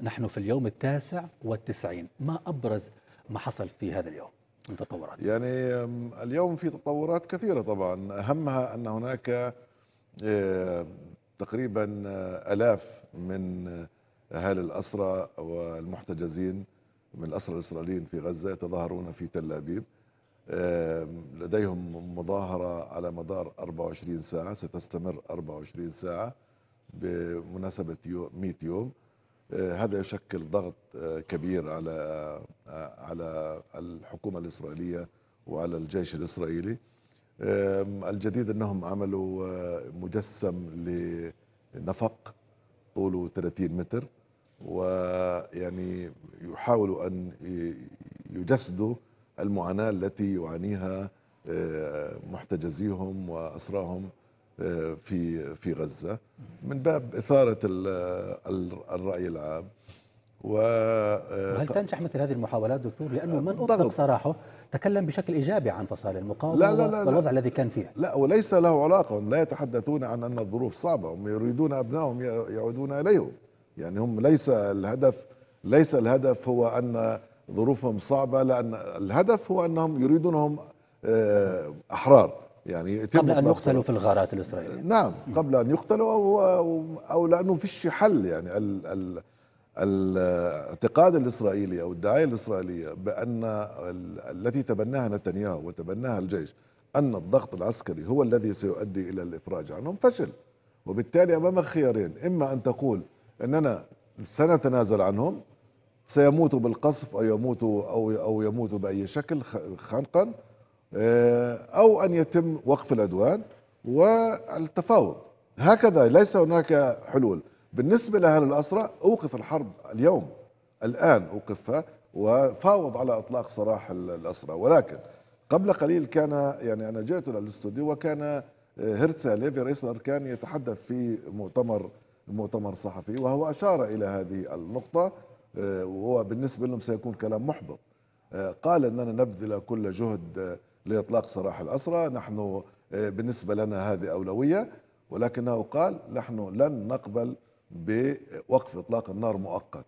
نحن في اليوم التاسع والتسعين ما أبرز ما حصل في هذا اليوم من تطورات يعني اليوم في تطورات كثيرة طبعا أهمها أن هناك آه، تقريبا آه، ألاف من آه، أهالي الأسرى والمحتجزين من الأسرى الإسرائيليين في غزة يتظاهرون في تل أبيب لديهم مظاهرة على مدار 24 ساعة ستستمر 24 ساعة بمناسبة 100 يوم آه، هذا يشكل ضغط آه، كبير على آه، على الحكومه الاسرائيليه وعلى الجيش الاسرائيلي الجديد انهم عملوا مجسم لنفق طوله 30 متر ويعني يحاولوا ان يجسدوا المعاناه التي يعانيها محتجزيهم واسراهم في في غزه من باب اثاره الراي العام و آه، هل تنجح مثل هذه المحاولات دكتور؟ لانه من اطلق سراحه تكلم بشكل ايجابي عن فصائل المقاومه لا لا لا والوضع الذي كان فيه لا وليس له علاقه هم لا يتحدثون عن ان الظروف صعبه هم يريدون ابنائهم يعودون اليهم يعني هم ليس الهدف ليس الهدف هو ان ظروفهم صعبه لان الهدف هو انهم يريدونهم آه، احرار يعني يتم قبل ان يقتلوا في الغارات الاسرائيليه نعم قبل ان يقتلوا او او, أو لانه فيش حل يعني ال ال الاعتقاد الاسرائيلي او الدعايه الاسرائيليه بان التي تبناها نتنياهو وتبناها الجيش ان الضغط العسكري هو الذي سيؤدي الى الافراج عنهم فشل وبالتالي امامك خيارين اما ان تقول اننا سنتنازل عنهم سيموتوا بالقصف او يموتوا او او يموتوا باي شكل خنقا آه، أو أن يتم وقف العدوان والتفاوض هكذا ليس هناك حلول بالنسبة لأهل الأسرى أوقف الحرب اليوم الآن أوقفها وفاوض على إطلاق سراح الأسرى ولكن قبل قليل كان يعني أنا جئت إلى الاستوديو وكان آه، هرتسا ليفي رئيس الأركان يتحدث في مؤتمر مؤتمر صحفي وهو أشار إلى هذه النقطة آه، وهو بالنسبة لهم سيكون كلام محبط قال أننا نبذل كل جهد لاطلاق سراح الاسرى نحن آه، بالنسبه لنا هذه اولويه ولكنه قال نحن لن نقبل بوقف اطلاق النار مؤقت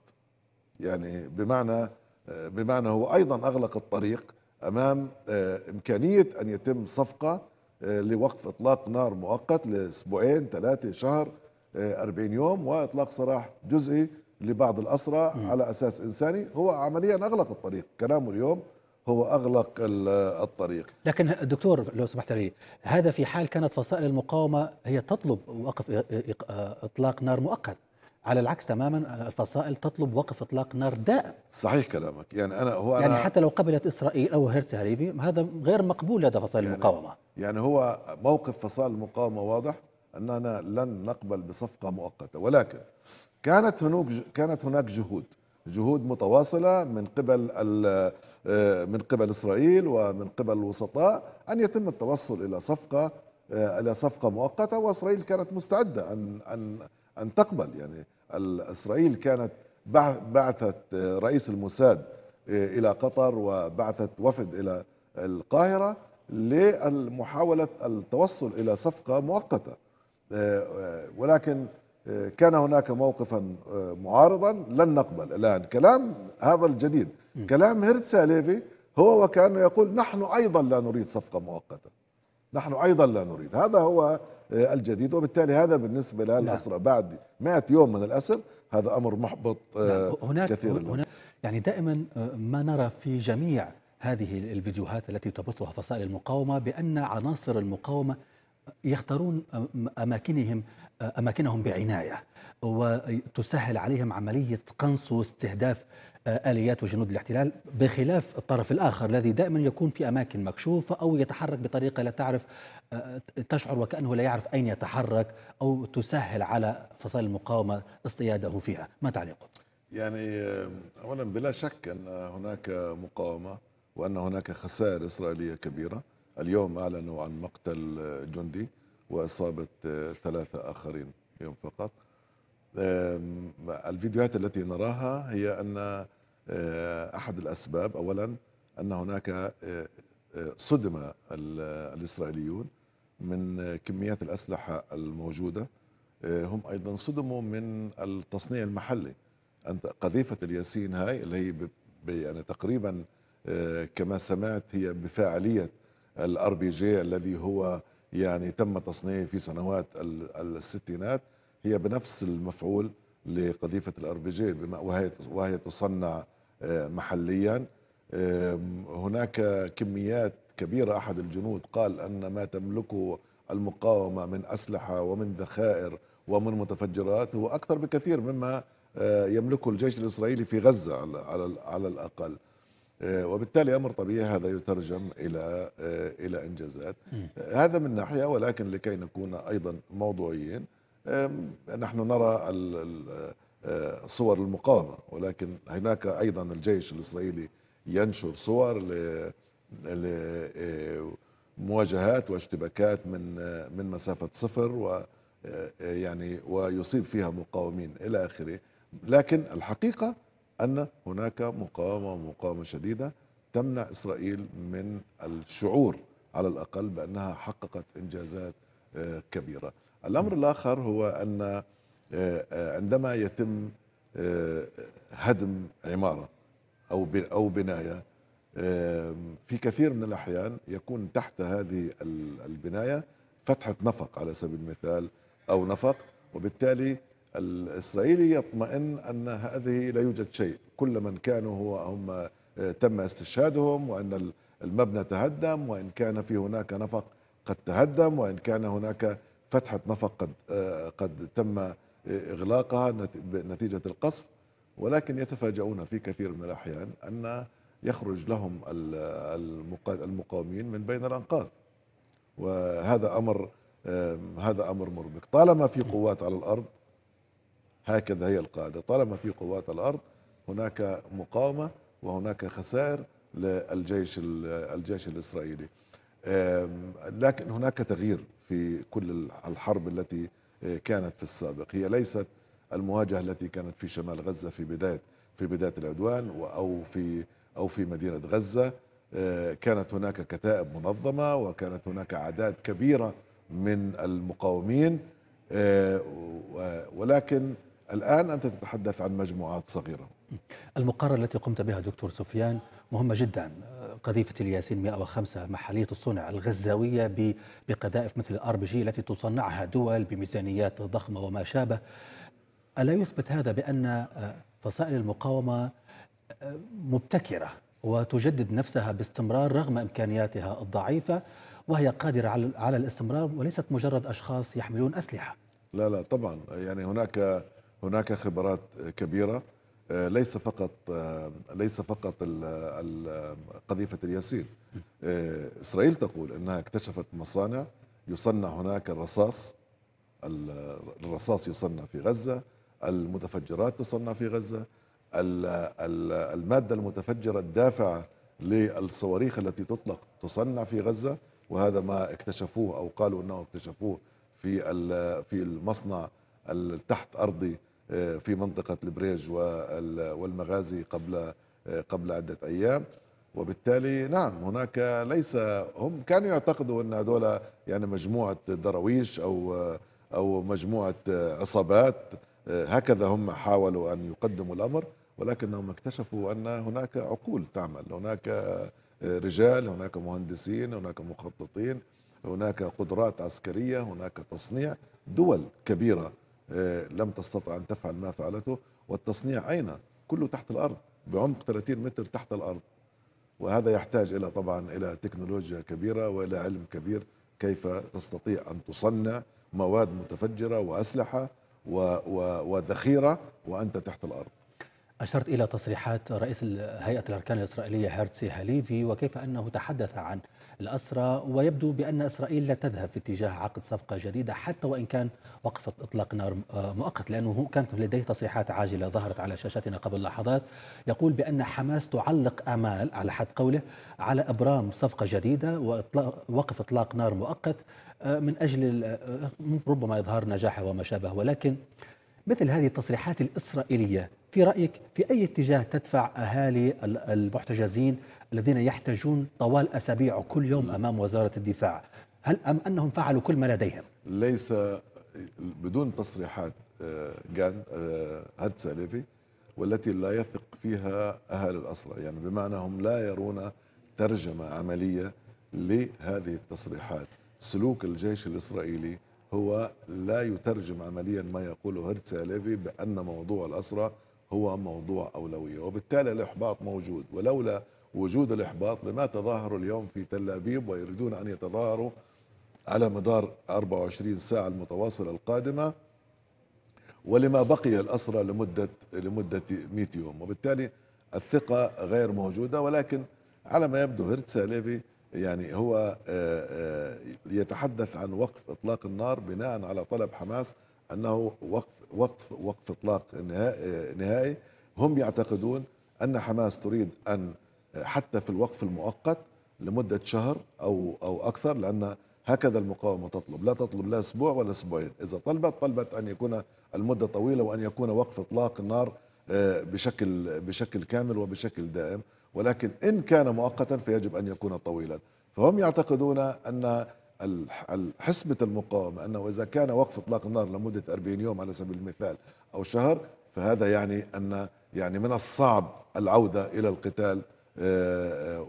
يعني بمعنى آه، بمعنى هو ايضا اغلق الطريق امام آه، امكانيه ان يتم صفقه لوقف اطلاق نار مؤقت لاسبوعين ثلاثه شهر 40 يوم واطلاق سراح جزئي لبعض الاسرى على اساس انساني هو عمليا اغلق الطريق كلامه اليوم هو اغلق الطريق. لكن دكتور لو سمحت لي، هذا في حال كانت فصائل المقاومه هي تطلب وقف اطلاق نار مؤقت. على العكس تماما الفصائل تطلب وقف اطلاق نار دائم. صحيح كلامك، يعني انا هو أنا يعني حتى لو قبلت اسرائيل او هيرتس هاليفي هذا غير مقبول لدى فصائل يعني المقاومه. يعني هو موقف فصائل المقاومه واضح اننا لن نقبل بصفقه مؤقته، ولكن كانت هناك كانت هناك جهود جهود متواصله من قبل آه، من قبل اسرائيل ومن قبل الوسطاء ان يتم التوصل الى صفقه آه، الى صفقه مؤقته واسرائيل كانت مستعده ان ان ان تقبل يعني اسرائيل كانت بعثت آه، رئيس الموساد الى قطر وبعثت وفد الى القاهره لمحاوله التوصل الى صفقه مؤقته ولكن كان هناك موقفا آه، معارضا لن نقبل الان كلام هذا الجديد كلام هرتس ليفي هو وكان يقول نحن ايضا لا نريد صفقه مؤقته نحن ايضا لا نريد هذا هو آه، الجديد وبالتالي هذا بالنسبه للاسرى نعم. بعد 100 يوم من الاسر هذا امر محبط آه، نعم. هناك كثيرا هناك يعني دائما ما نرى في جميع هذه الفيديوهات التي تبثها فصائل المقاومه بان عناصر المقاومه يختارون أماكنهم أماكنهم بعناية وتسهل عليهم عملية قنص واستهداف آه، آليات وجنود الاحتلال بخلاف الطرف الآخر الذي دائما يكون في أماكن مكشوفة أو يتحرك بطريقة لا تعرف آه، تشعر وكأنه لا يعرف أين يتحرك أو تسهل على فصائل المقاومة اصطياده فيها ما تعليقك؟ يعني آه، أولا بلا شك أن هناك مقاومة وأن هناك خسائر إسرائيلية كبيرة اليوم أعلنوا عن مقتل جندي وإصابة ثلاثة آخرين يوم فقط الفيديوهات التي نراها هي أن أه، أحد الأسباب أولا أن هناك أه، أه، صدم الإسرائيليون من كميات الأسلحة الموجودة هم أيضا صدموا من التصنيع المحلي أنت قذيفة الياسين هاي اللي هي يعني تقريبا كما سمعت هي بفاعلية الار بي جي الذي هو يعني تم تصنيعه في سنوات الستينات هي بنفس المفعول لقذيفه الار بي جي وهي وهي تصنع آه، محليا هناك كميات كبيره احد الجنود قال ان ما تملكه المقاومه من اسلحه ومن ذخائر ومن متفجرات هو اكثر بكثير مما آه، يملكه الجيش الاسرائيلي في غزه على, على الاقل آه، وبالتالي امر طبيعي هذا يترجم الى آه، الى انجازات آه، هذا من ناحيه ولكن لكي نكون ايضا موضوعيين نحن نرى صور المقاومه ولكن هناك ايضا الجيش الاسرائيلي ينشر صور لمواجهات واشتباكات من من مسافه صفر و يعني ويصيب فيها مقاومين الى اخره لكن الحقيقه أن هناك مقاومة ومقاومة شديدة تمنع إسرائيل من الشعور على الأقل بأنها حققت إنجازات آه، كبيرة الأمر الآخر هو أن آه، آه، عندما يتم هدم عمارة أو أو بناية في كثير من الأحيان يكون تحت هذه البناية فتحة نفق على سبيل المثال أو نفق وبالتالي الإسرائيلي يطمئن أن هذه لا يوجد شيء كل من كانوا هو هم آه، تم استشهادهم وأن المبنى تهدم وإن كان في هناك نفق قد تهدم وإن كان هناك فتحة نفق قد, آه، قد تم آه، إغلاقها نتيجة القصف ولكن يتفاجؤون في كثير من الأحيان أن يخرج لهم المقاومين من بين الأنقاض وهذا أمر هذا أمر مربك طالما في قوات على الأرض هكذا هي القاعدة طالما في قوات الأرض هناك مقاومة وهناك خسائر للجيش الجيش الإسرائيلي لكن هناك تغيير في كل الحرب التي كانت في السابق هي ليست المواجهة التي كانت في شمال غزة في بداية في بداية العدوان أو في أو في مدينة غزة آه، كانت هناك كتائب منظمة وكانت هناك أعداد كبيرة من المقاومين آه، ولكن الآن أنت تتحدث عن مجموعات صغيرة المقارنة التي قمت بها دكتور سفيان مهمة جدا قذيفة الياسين 105 محلية الصنع الغزاوية بقذائف مثل الار بي جي التي تصنعها دول بميزانيات ضخمة وما شابه ألا يثبت هذا بأن آه، فصائل المقاومة آه، مبتكرة وتجدد نفسها باستمرار رغم إمكانياتها الضعيفة وهي قادرة على الاستمرار وليست مجرد أشخاص يحملون أسلحة لا لا طبعا يعني هناك هناك خبرات كبيره آه، ليس فقط آه، ليس فقط قذيفه الياسين آه، اسرائيل تقول انها اكتشفت مصانع يصنع هناك الرصاص الرصاص يصنع في غزه المتفجرات تصنع في غزه الماده المتفجره الدافعه للصواريخ التي تطلق تصنع في غزه وهذا ما اكتشفوه او قالوا انه اكتشفوه في في المصنع التحت ارضي آه، في منطقة البريج والمغازي قبل آه، قبل عدة أيام وبالتالي نعم هناك ليس هم كانوا يعتقدوا أن هذول يعني مجموعة درويش أو آه، أو مجموعة عصابات هكذا هم حاولوا أن يقدموا الأمر ولكنهم اكتشفوا أن هناك عقول تعمل هناك رجال هناك مهندسين هناك مخططين هناك قدرات عسكرية هناك تصنيع دول كبيرة آه، لم تستطع أن تفعل ما فعلته والتصنيع أين؟ كله تحت الأرض بعمق 30 متر تحت الأرض وهذا يحتاج إلى طبعا إلى تكنولوجيا كبيرة وإلى علم كبير كيف تستطيع أن تصنع مواد متفجرة وأسلحة و و وذخيرة وأنت تحت الأرض أشرت إلى تصريحات رئيس هيئة الأركان الإسرائيلية هيرتسي هاليفي وكيف أنه تحدث عن الأسرى ويبدو بأن إسرائيل لا تذهب في اتجاه عقد صفقة جديدة حتى وإن كان وقفة إطلاق نار آه، مؤقت لأنه كانت لديه تصريحات عاجلة ظهرت على شاشتنا قبل لحظات يقول بأن حماس تعلق آمال على حد قوله على إبرام صفقة جديدة ووقف إطلاق نار مؤقت آه، من أجل آه، ربما إظهار نجاحه وما شابه ولكن مثل هذه التصريحات الإسرائيلية في رأيك في أي اتجاه تدفع أهالي المحتجزين الذين يحتجون طوال أسابيع كل يوم أمام وزارة الدفاع هل أم أنهم فعلوا كل ما لديهم؟ ليس بدون تصريحات آه، جان آه، هرت سالفي والتي لا يثق فيها أهل الأسرة يعني بمعنى هم لا يرون ترجمة عملية لهذه التصريحات سلوك الجيش الإسرائيلي هو لا يترجم عمليا ما يقوله هرتس أليفي بأن موضوع الأسرة هو موضوع أولوية وبالتالي الإحباط موجود ولولا وجود الإحباط لما تظاهروا اليوم في تل أبيب ويريدون أن يتظاهروا على مدار 24 ساعة المتواصلة القادمة ولما بقي الأسرى لمدة لمدة 100 يوم وبالتالي الثقة غير موجودة ولكن على ما يبدو هرتسا ليفي يعني هو آه، آه، يتحدث عن وقف إطلاق النار بناء على طلب حماس أنه وقف وقف وقف إطلاق نهائي آه، هم يعتقدون أن حماس تريد أن حتى في الوقف المؤقت لمدة شهر أو أو أكثر لأن هكذا المقاومة تطلب لا تطلب لا أسبوع ولا أسبوعين إذا طلبت طلبت أن يكون المدة طويلة وأن يكون وقف إطلاق النار آه، بشكل بشكل كامل وبشكل دائم ولكن إن كان مؤقتا فيجب أن يكون طويلا فهم يعتقدون أن حسبة المقاومة أنه إذا كان وقف إطلاق النار لمدة 40 يوم على سبيل المثال أو شهر فهذا يعني أن يعني من الصعب العودة إلى القتال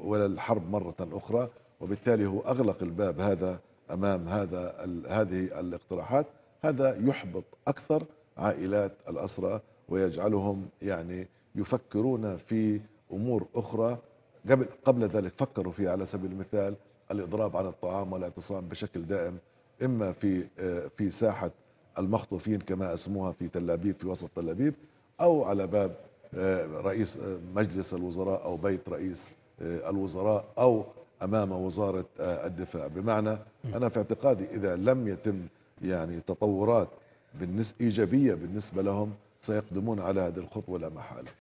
ولا الحرب مرة أخرى وبالتالي هو أغلق الباب هذا أمام هذا هذه الاقتراحات هذا يحبط أكثر عائلات الأسرى ويجعلهم يعني يفكرون في أمور أخرى قبل قبل ذلك فكروا فيها على سبيل المثال الإضراب عن الطعام والاعتصام بشكل دائم إما في في ساحة المخطوفين كما اسموها في تل أبيب في وسط تل أبيب أو على باب آه، رئيس آه، مجلس الوزراء أو بيت رئيس آه، الوزراء أو أمام وزارة الدفاع بمعنى أنا في اعتقادي إذا لم يتم يعني تطورات بالنسبة إيجابية بالنسبة لهم سيقدمون على هذه الخطوة لا محالة